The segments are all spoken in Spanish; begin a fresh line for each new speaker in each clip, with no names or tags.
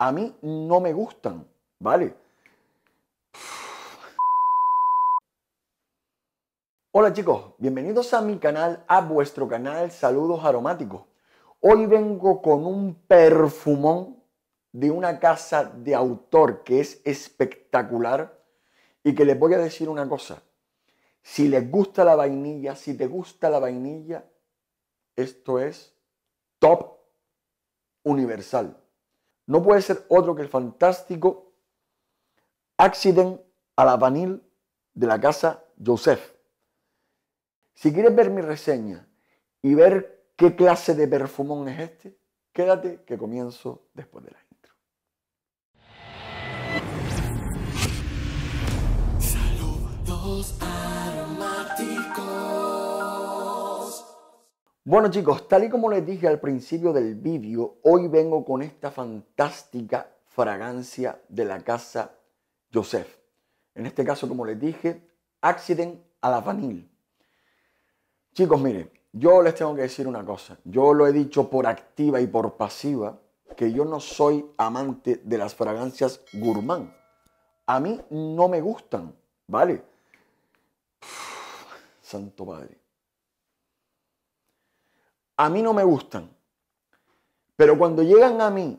a mí no me gustan, ¿vale? Hola chicos, bienvenidos a mi canal, a vuestro canal Saludos Aromáticos. Hoy vengo con un perfumón de una casa de autor que es espectacular y que les voy a decir una cosa. Si les gusta la vainilla, si te gusta la vainilla, esto es top universal no puede ser otro que el fantástico Accident a la Vanille de la casa Joseph. Si quieres ver mi reseña y ver qué clase de perfumón es este, quédate que comienzo después de la intro. Bueno chicos, tal y como les dije al principio del vídeo, hoy vengo con esta fantástica fragancia de la casa Joseph. En este caso, como les dije, Accident a la Vanille. Chicos, miren, yo les tengo que decir una cosa. Yo lo he dicho por activa y por pasiva, que yo no soy amante de las fragancias gourmand. A mí no me gustan, ¿vale? santo Padre a mí no me gustan. Pero cuando llegan a mí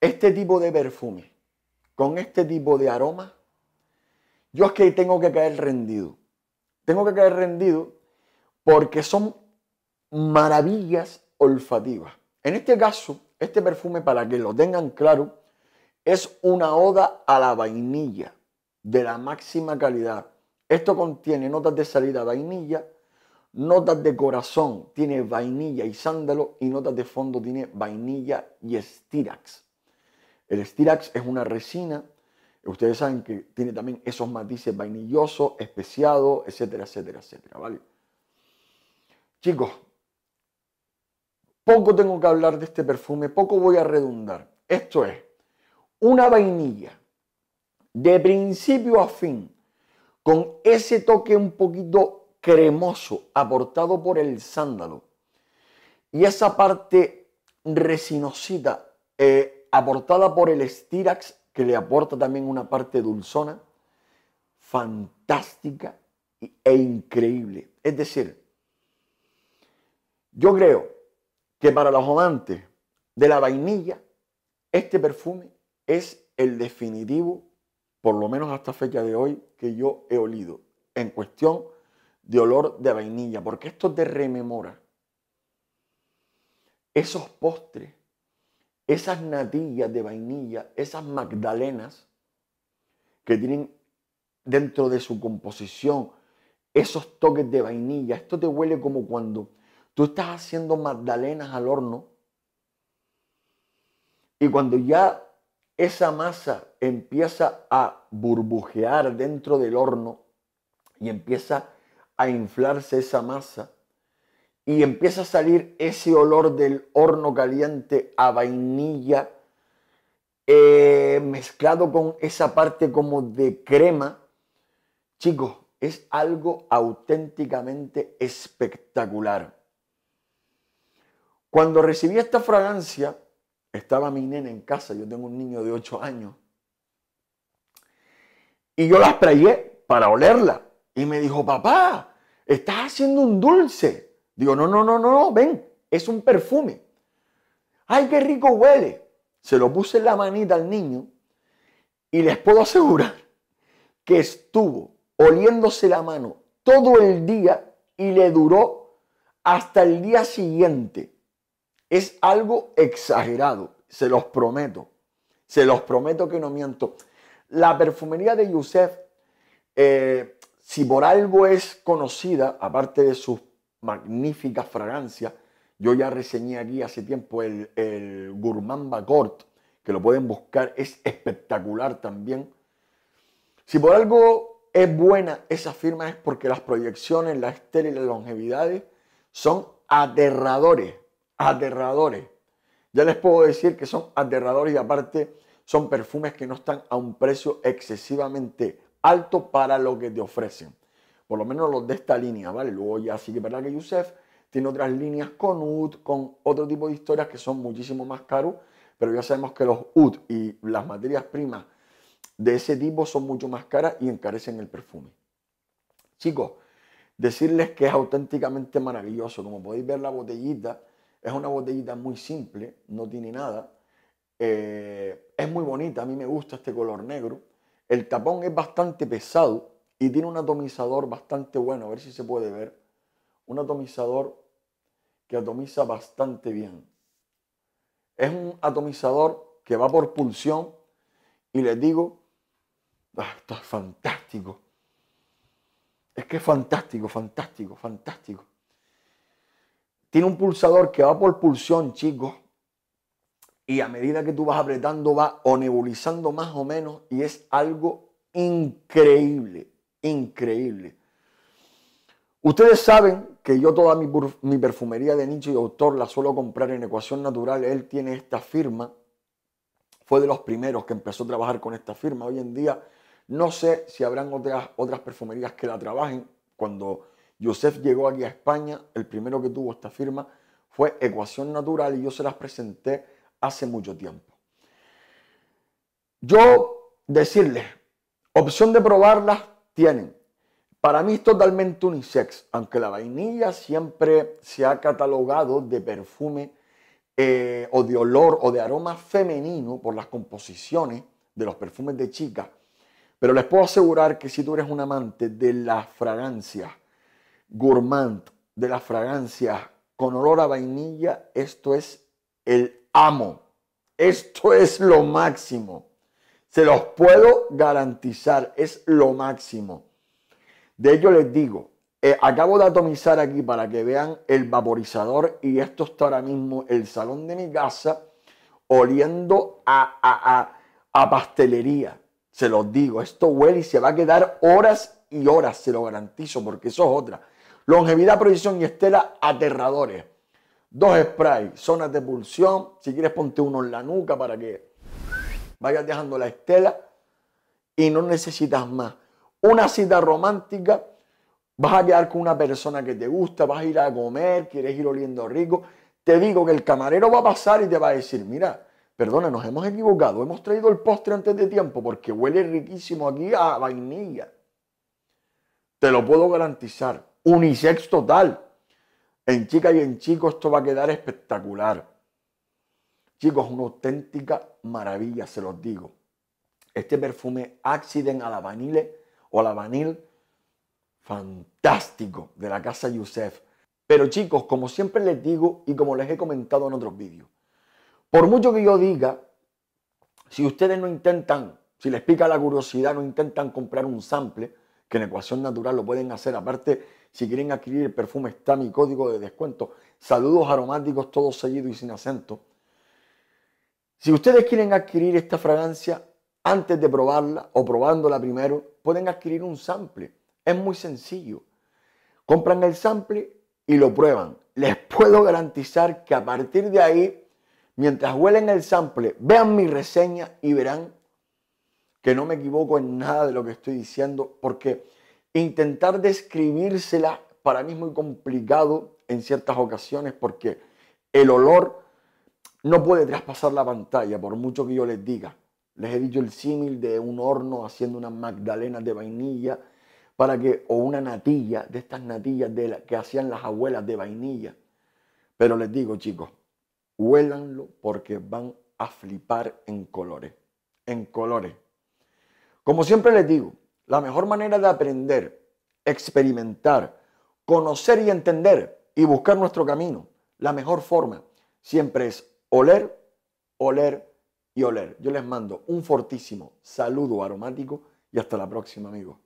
este tipo de perfume, con este tipo de aroma, yo es que tengo que caer rendido. Tengo que caer rendido porque son maravillas olfativas. En este caso, este perfume, para que lo tengan claro, es una oda a la vainilla de la máxima calidad. Esto contiene notas de salida vainilla, Notas de corazón tiene vainilla y sándalo y notas de fondo tiene vainilla y estirax. El estirax es una resina, ustedes saben que tiene también esos matices vainillosos, especiados, etcétera, etcétera, etcétera, ¿vale? Chicos, poco tengo que hablar de este perfume, poco voy a redundar. Esto es una vainilla de principio a fin, con ese toque un poquito cremoso aportado por el sándalo y esa parte resinosita eh, aportada por el estirax que le aporta también una parte dulzona fantástica e increíble. Es decir, yo creo que para los amantes de la vainilla, este perfume es el definitivo, por lo menos hasta fecha de hoy, que yo he olido en cuestión de olor de vainilla, porque esto te rememora esos postres, esas natillas de vainilla, esas magdalenas que tienen dentro de su composición esos toques de vainilla. Esto te huele como cuando tú estás haciendo magdalenas al horno y cuando ya esa masa empieza a burbujear dentro del horno y empieza a inflarse esa masa y empieza a salir ese olor del horno caliente a vainilla eh, mezclado con esa parte como de crema. Chicos, es algo auténticamente espectacular. Cuando recibí esta fragancia, estaba mi nena en casa, yo tengo un niño de 8 años, y yo la sprayé para olerla. Y me dijo, papá, estás haciendo un dulce. Digo, no, no, no, no, no, ven, es un perfume. Ay, qué rico huele. Se lo puse en la manita al niño y les puedo asegurar que estuvo oliéndose la mano todo el día y le duró hasta el día siguiente. Es algo exagerado, se los prometo. Se los prometo que no miento. La perfumería de Yusef eh, si por algo es conocida, aparte de sus magníficas fragancias, yo ya reseñé aquí hace tiempo el, el Gourmand Bacort, que lo pueden buscar, es espectacular también. Si por algo es buena esa firma es porque las proyecciones, la estela y las longevidades son aterradores, aterradores. Ya les puedo decir que son aterradores y aparte son perfumes que no están a un precio excesivamente alto para lo que te ofrecen. Por lo menos los de esta línea, ¿vale? Luego ya sí que verdad que Yusef tiene otras líneas con UD, con otro tipo de historias que son muchísimo más caros, pero ya sabemos que los UD y las materias primas de ese tipo son mucho más caras y encarecen el perfume. Chicos, decirles que es auténticamente maravilloso. Como podéis ver la botellita, es una botellita muy simple, no tiene nada. Eh, es muy bonita, a mí me gusta este color negro. El tapón es bastante pesado y tiene un atomizador bastante bueno, a ver si se puede ver. Un atomizador que atomiza bastante bien. Es un atomizador que va por pulsión y les digo, ah, esto es fantástico. Es que es fantástico, fantástico, fantástico. Tiene un pulsador que va por pulsión, chicos y a medida que tú vas apretando va o nebulizando más o menos y es algo increíble, increíble. Ustedes saben que yo toda mi, perfumería de nicho y autor la suelo comprar en Ecuación Natural. Él tiene esta firma. Fue de los primeros que empezó a trabajar con esta firma. Hoy en día no sé si habrán otras, otras perfumerías que la trabajen. Cuando Joseph llegó aquí a España, el primero que tuvo esta firma fue Ecuación Natural y yo se las presenté hace mucho tiempo. Yo decirles, opción de probarlas tienen. Para mí es totalmente unisex, aunque la vainilla siempre se ha catalogado de perfume eh, o de olor o de aroma femenino por las composiciones de los perfumes de chicas. Pero les puedo asegurar que si tú eres un amante de las fragancias gourmand, de las fragancias con olor a vainilla, esto es el amo. Esto es lo máximo. Se los puedo garantizar, es lo máximo. De ello les digo, eh, acabo de atomizar aquí para que vean el vaporizador y esto está ahora mismo el salón de mi casa oliendo a, pastelería. Se los digo, esto huele y se va a quedar horas y horas, se lo garantizo, porque eso es otra. Longevidad, prohibición y estela aterradores dos sprays, zonas de pulsión. Si quieres, ponte uno en la nuca para que vayas dejando la estela y no necesitas más. Una cita romántica, vas a quedar con una persona que te gusta, vas a ir a comer, quieres ir oliendo rico. Te digo que el camarero va a pasar y te va a decir, mira, perdona, nos hemos equivocado, hemos traído el postre antes de tiempo porque huele riquísimo aquí a vainilla. Te lo puedo garantizar. Unisex total. En chica y en chicos esto va a quedar espectacular. Chicos, una auténtica maravilla, se los digo. Este perfume Accident a la vanille o a la vanille, fantástico, de la casa Yusef. Pero chicos, como siempre les digo y como les he comentado en otros vídeos, por mucho que yo diga, si ustedes no intentan, si les pica la curiosidad, no intentan comprar un sample, que en ecuación natural lo pueden hacer, aparte si quieren adquirir el perfume, está mi código de descuento. Saludos aromáticos, todo seguido y sin acento. Si ustedes quieren adquirir esta fragancia antes de probarla o probándola primero, pueden adquirir un sample. Es muy sencillo. Compran el sample y lo prueban. Les puedo garantizar que a partir de ahí, mientras huelen el sample, vean mi reseña y verán que no me equivoco en nada de lo que estoy diciendo porque Intentar describírsela para mí es muy complicado en ciertas ocasiones porque el olor no puede traspasar la pantalla, por mucho que yo les diga. Les he dicho el símil de un horno haciendo una magdalena de vainilla para que, o una natilla, de estas natillas de que hacían las abuelas de vainilla. Pero les digo, chicos, huélanlo porque van a flipar en colores. En colores. Como siempre les digo, la mejor manera de aprender, experimentar, conocer y entender y buscar nuestro camino, la mejor forma siempre es oler, oler y oler. Yo les mando un fortísimo saludo aromático y hasta la próxima amigos.